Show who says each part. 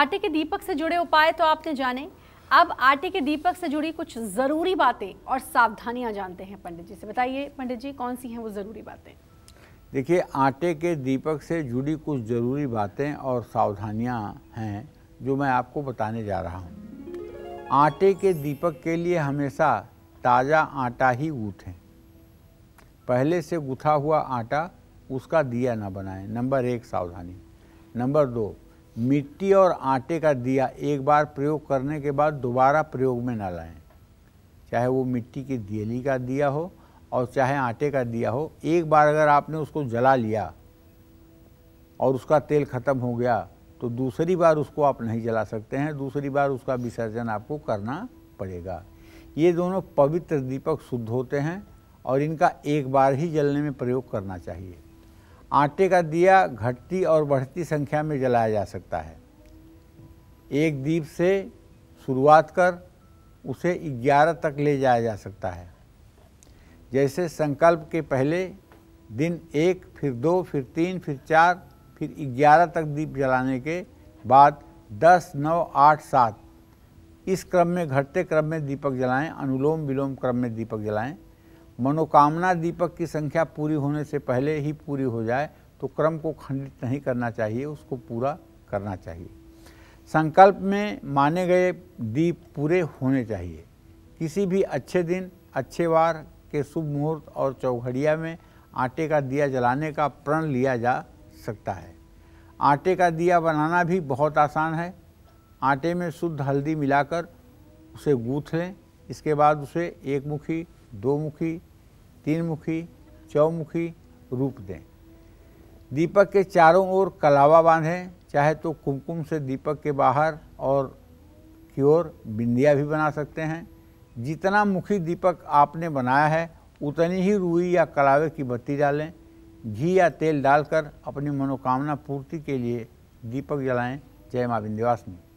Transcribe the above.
Speaker 1: आटे के दीपक से जुड़े उपाय तो आपने जाने अब आटे के दीपक से जुड़ी कुछ ज़रूरी बातें और सावधानियां जानते हैं पंडित जी से बताइए पंडित जी कौन सी हैं वो ज़रूरी बातें
Speaker 2: देखिए आटे के दीपक से जुड़ी कुछ ज़रूरी बातें और सावधानियां हैं जो मैं आपको बताने जा रहा हूं। आटे के दीपक के लिए हमेशा ताज़ा आटा ही गूँथें पहले से गुथा हुआ आटा उसका दिया ना बनाएं नंबर एक सावधानी नंबर दो मिट्टी और आटे का दिया एक बार प्रयोग करने के बाद दोबारा प्रयोग में ना लाएं चाहे वो मिट्टी की दियली का दिया हो और चाहे आटे का दिया हो एक बार अगर आपने उसको जला लिया और उसका तेल ख़त्म हो गया तो दूसरी बार उसको आप नहीं जला सकते हैं दूसरी बार उसका विसर्जन आपको करना पड़ेगा ये दोनों पवित्र दीपक शुद्ध होते हैं और इनका एक बार ही जलने में प्रयोग करना चाहिए आटे का दिया घटती और बढ़ती संख्या में जलाया जा सकता है एक दीप से शुरुआत कर उसे ग्यारह तक ले जाया जा सकता है जैसे संकल्प के पहले दिन एक फिर दो फिर तीन फिर चार फिर ग्यारह तक दीप जलाने के बाद दस नौ आठ सात इस क्रम में घटते क्रम में दीपक जलाएं अनुलोम विलोम क्रम में दीपक जलाएं मनोकामना दीपक की संख्या पूरी होने से पहले ही पूरी हो जाए तो क्रम को खंडित नहीं करना चाहिए उसको पूरा करना चाहिए संकल्प में माने गए दीप पूरे होने चाहिए किसी भी अच्छे दिन अच्छे वार के शुभ मुहूर्त और चौघड़िया में आटे का दिया जलाने का प्रण लिया जा सकता है आटे का दिया बनाना भी बहुत आसान है आटे में शुद्ध हल्दी मिलाकर उसे गूँथ लें इसके बाद उसे एक मुखी दो मुखी तीन मुखी चौमुखी रूप दें दीपक के चारों ओर कलावा बांधें चाहे तो कुमकुम से दीपक के बाहर और की ओर बिंदिया भी बना सकते हैं जितना मुखी दीपक आपने बनाया है उतनी ही रुई या कलावे की बत्ती डालें घी या तेल डालकर अपनी मनोकामना पूर्ति के लिए दीपक जलाएं जय माँ विंध्यवासिनी